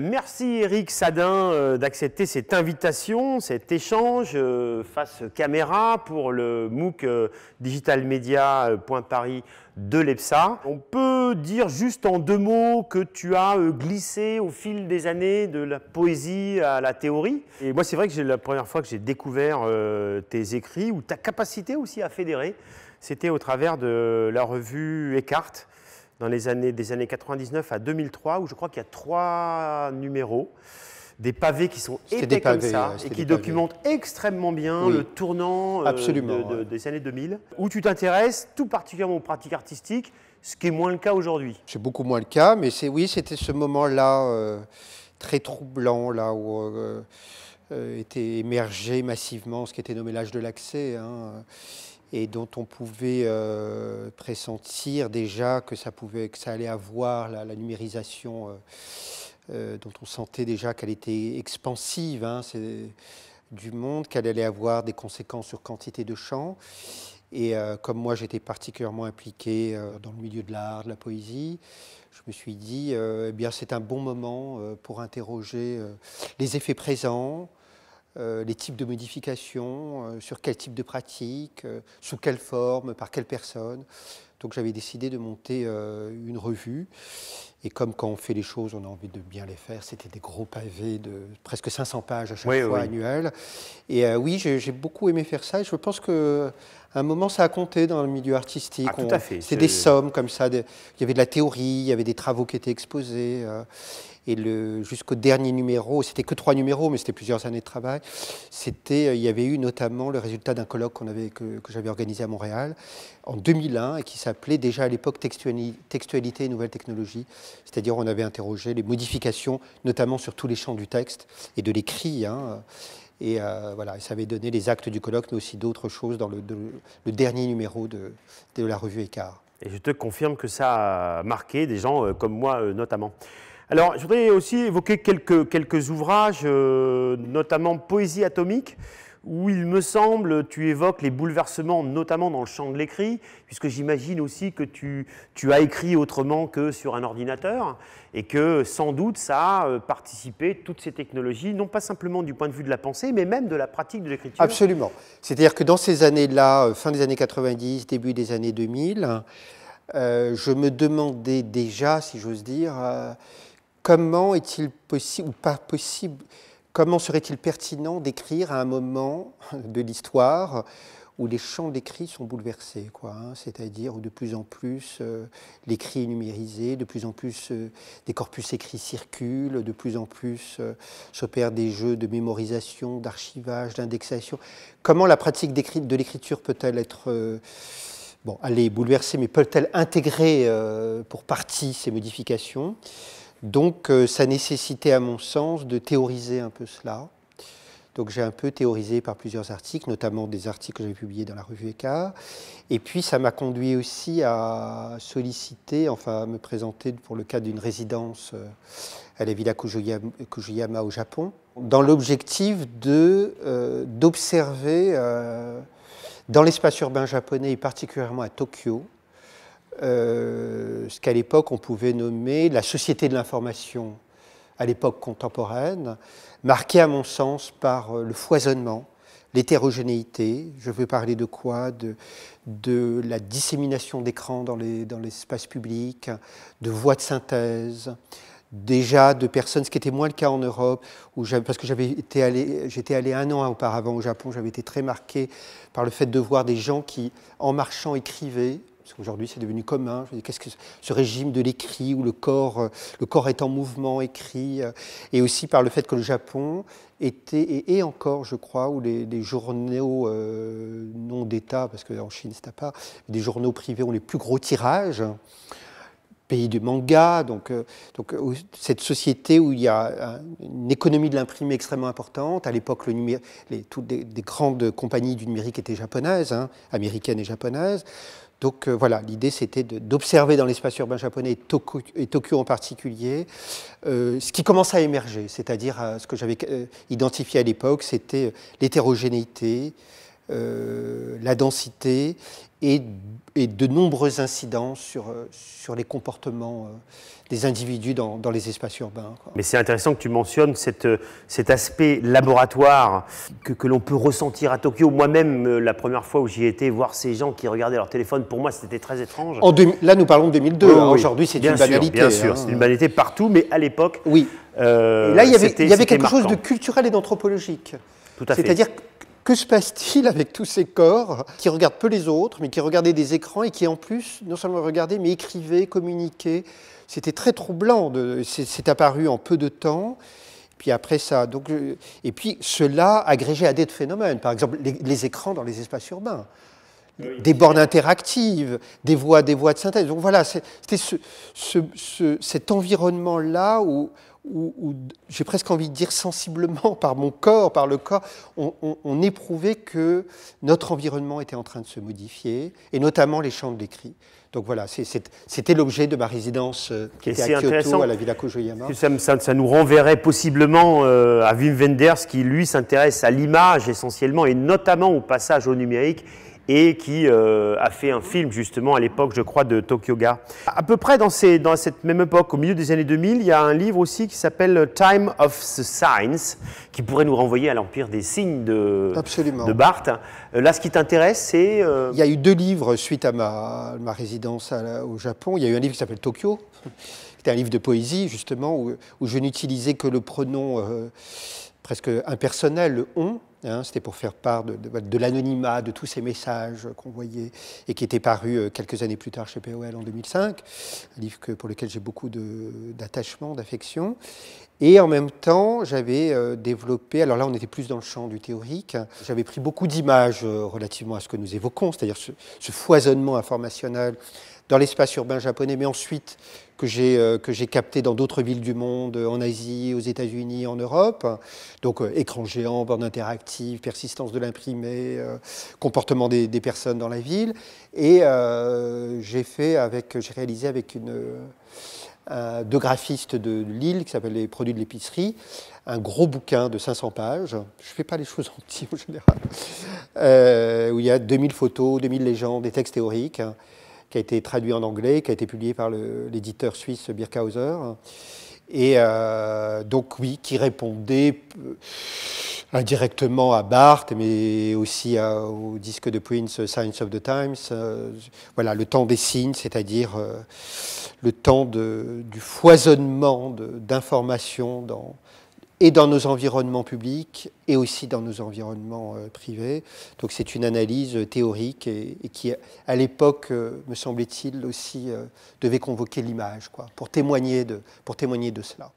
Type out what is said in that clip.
Merci Eric Sadin euh, d'accepter cette invitation, cet échange euh, face caméra pour le MOOC euh, Digital Media Paris de l'EPSA. On peut dire juste en deux mots que tu as glissé au fil des années de la poésie à la théorie. Et moi c'est vrai que c'est la première fois que j'ai découvert tes écrits ou ta capacité aussi à fédérer. C'était au travers de la revue Écarte dans les années, des années 99 à 2003, où je crois qu'il y a trois numéros, des pavés qui sont épais comme ça, et qui documentent extrêmement bien le tournant euh, des années 2000, où tu t'intéresses tout particulièrement aux pratiques artistiques, ce qui est moins le cas aujourd'hui. C'est beaucoup moins le cas, mais c'est oui, c'était ce moment-là euh, très troublant, là où euh, était émergé massivement ce qui était nommé l'âge de l'accès. Hein et dont on pouvait euh, pressentir déjà que ça, pouvait, que ça allait avoir la, numérisation, euh, euh, dont on sentait déjà qu'elle était expansive hein, du monde, qu'elle allait avoir des conséquences sur quantité de champs. Et comme moi, j'étais particulièrement impliqué dans le milieu de l'art, de la poésie, je me suis dit, eh bien, c'est un bon moment pour interroger les effets présents, euh, les types de modifications, euh, sur quel type de pratique, euh, sous quelle forme, par quelle personne. Donc j'avais décidé de monter euh, une revue. Et comme quand on fait les choses, on a envie de bien les faire, c'était des gros pavés de presque 500 pages à chaque fois annuel. Et euh, oui, j'ai beaucoup aimé faire ça. Et je pense que un moment, ça a compté dans le milieu artistique. Ah, c'est des sommes comme ça. il y avait de la théorie, il y avait des travaux qui étaient exposés. Euh. et jusqu'au dernier numéro, c'était que trois numéros, mais c'était plusieurs années de travail. C'était, il y avait eu notamment le résultat d'un colloque qu'on avait, que, j'avais organisé à Montréal en 2001 et qui s'appelait Appelé déjà à l'époque textualité et nouvelles technologies, c'est-à-dire on avait interrogé les modifications, notamment sur tous les champs du texte et de l'écrit. Hein. et euh, voilà, ça avait donné les actes du colloque, mais aussi d'autres choses dans le, dernier numéro de, la revue Écart. Et je te confirme que ça a marqué des gens euh, comme moi euh, notamment. Alors, je voudrais aussi évoquer quelques, ouvrages, notamment Poésie atomique où il me semble, tu évoques les bouleversements, notamment dans le champ de l'écrit, puisque j'imagine aussi que tu, as écrit autrement que sur un ordinateur, et que sans doute ça a euh, participé, toutes ces technologies, non pas simplement du point de vue de la pensée, mais même de la pratique de l'écriture. Absolument. C'est-à-dire que dans ces années-là, euh, fin des années 90, début des années 2000, euh, je me demandais déjà, si j'ose dire, comment est-il possible, ou pas possible, Comment serait-il pertinent d'écrire à un moment de l'histoire où les champs d'écrit sont bouleversés, quoi. Hein, c'est-à-dire où de plus en plus euh, l'écrit est numérisé, de plus en plus euh, des corpus écrits circulent, de plus en plus euh, s'opèrent des jeux de mémorisation, d'archivage, d'indexation. Comment la pratique de l'écriture peut-elle être bon, elle bouleversée, mais peut-elle intégrer pour partie ces modifications donc ça euh, nécessitait à mon sens de théoriser un peu cela. Donc j'ai un peu théorisé par plusieurs articles, notamment des articles que j'avais publiés dans la revue ECA. Et puis ça m'a conduit aussi à solliciter, enfin à me présenter pour le cas d'une résidence euh, à la Villa Kujuyama au Japon, dans l'objectif euh, d'observer dans l'espace urbain japonais et particulièrement à Tokyo euh, ce qu'à l'époque on pouvait nommer la société de l'information à l'époque contemporaine, marquée à mon sens par euh, le foisonnement, l'hétérogénéité. Je veux parler de quoi de, la dissémination d'écrans dans l'espace les, dans public, de voix de synthèse, déjà de personnes, ce qui était moins le cas en Europe, parce que j'avais été allé, j'étais allé un an auparavant au Japon, j'avais été très marqué par le fait de voir des gens qui, en marchant, écrivaient parce qu'aujourd'hui c'est devenu commun, qu'est-ce que ce régime de l'écrit où le corps, euh, le corps est en mouvement, écrit, euh, et aussi par le fait que le Japon était, et est encore, je crois, où les, journaux euh, non d'État, parce qu'en Chine c'est pas, des journaux privés ont les plus gros tirages, pays du manga, donc, cette société où il y a une économie de l'imprimé extrêmement importante. À l'époque, le toutes les, grandes compagnies du numérique étaient japonaises, hein, américaines et japonaises. Donc euh, voilà, l'idée c'était d'observer dans l'espace urbain japonais et Tokyo, en particulier euh, ce qui commence à émerger, c'est-à-dire euh, ce que j'avais identifié à l'époque, c'était l'hétérogénéité, euh, la densité et, de nombreux incidents sur, euh, sur les comportements euh, des individus dans, dans les espaces urbains. Mais c'est intéressant que tu mentionnes cette, cet aspect laboratoire que, que l'on peut ressentir à Tokyo. Moi-même, la première fois où j'y étais, voir ces gens qui regardaient leur téléphone, pour moi, c'était très étrange. En là, nous parlons de 2002. Hein, aujourd'hui, c'est une banalité. Bien sûr, hein. c'est une banalité partout, mais à l'époque. Oui. là, il y avait, il y avait quelque chose de culturel et d'anthropologique. C'est-à-dire que se passe-t-il avec tous ces corps qui regardent peu les autres, mais qui regardaient des écrans et qui en plus, non seulement regardaient, mais écrivaient, communiquaient C'était très troublant, c'est apparu en peu de temps. Puis après ça, euh, et puis cela agrégé à des phénomènes, par exemple les, écrans dans les espaces urbains des bornes interactives, des voix, des voix de synthèse. Donc voilà, c'était cet environnement-là où, où, j'ai presque envie de dire sensiblement, par mon corps, par le corps, on, éprouvait que notre environnement était en train de se modifier, et notamment les champs d'écrit. Donc voilà, c'était l'objet de ma résidence euh, qui était à Kyoto, à la Villa Kojoyama. Ça, ça, ça nous renverrait possiblement euh, à Wim Wenders, qui lui s'intéresse à l'image essentiellement, et notamment au passage au numérique, et qui euh, a fait un film justement à l'époque, je crois, de Tokyo Ga. À peu près dans, ces, dans, cette même époque, au milieu des années 2000, il y a un livre aussi qui s'appelle euh, Time of the Signs, qui pourrait nous renvoyer à l'empire des signes de, Absolument. de Barthes. Euh, là, ce qui t'intéresse, c'est... Il y a eu deux livres suite à ma, résidence au Japon. Il y a eu un livre qui s'appelle Tokyo, qui est un livre de poésie, justement, où, je n'utilisais que le pronom presque impersonnel, le « on », Hein, c'était pour faire part de, l'anonymat de tous ces messages qu'on voyait et qui étaient parus euh, quelques années plus tard chez POL en 2005, un livre pour lequel j'ai beaucoup d'attachement, d'affection. Et en même temps, j'avais euh, développé, alors là on était plus dans le champ du théorique, j'avais pris beaucoup d'images euh, relativement à ce que nous évoquons, c'est-à-dire ce, foisonnement informationnel dans l'espace urbain japonais, mais ensuite euh, que j'ai capté dans d'autres villes du monde, en Asie, aux États-Unis, en Europe. Donc euh, écran géant, borne interactive, persistance de l'imprimé, euh, comportement des, personnes dans la ville. Et j'ai fait avec, j'ai réalisé avec une, deux graphistes de Lille qui s'appelle les produits de l'épicerie, un gros bouquin de 500 pages. Je ne fais pas les choses en petit en général, où il y a 2000 photos, 2000 légendes, des textes théoriques. Hein qui a été traduit en anglais, qui a été publié par l'éditeur suisse Birkhauser. Et euh, donc oui, qui répondait euh, indirectement à Barthes, mais aussi euh, au disque de Prince Science of the Times. voilà, le temps des signes, c'est-à-dire le temps du foisonnement d'informations dans, et dans nos environnements publics et aussi dans nos environnements euh, privés. Donc c'est une analyse euh, théorique et, qui, à l'époque, euh, me semblait-il, aussi devait convoquer l'image, pour, témoigner de, pour témoigner de cela.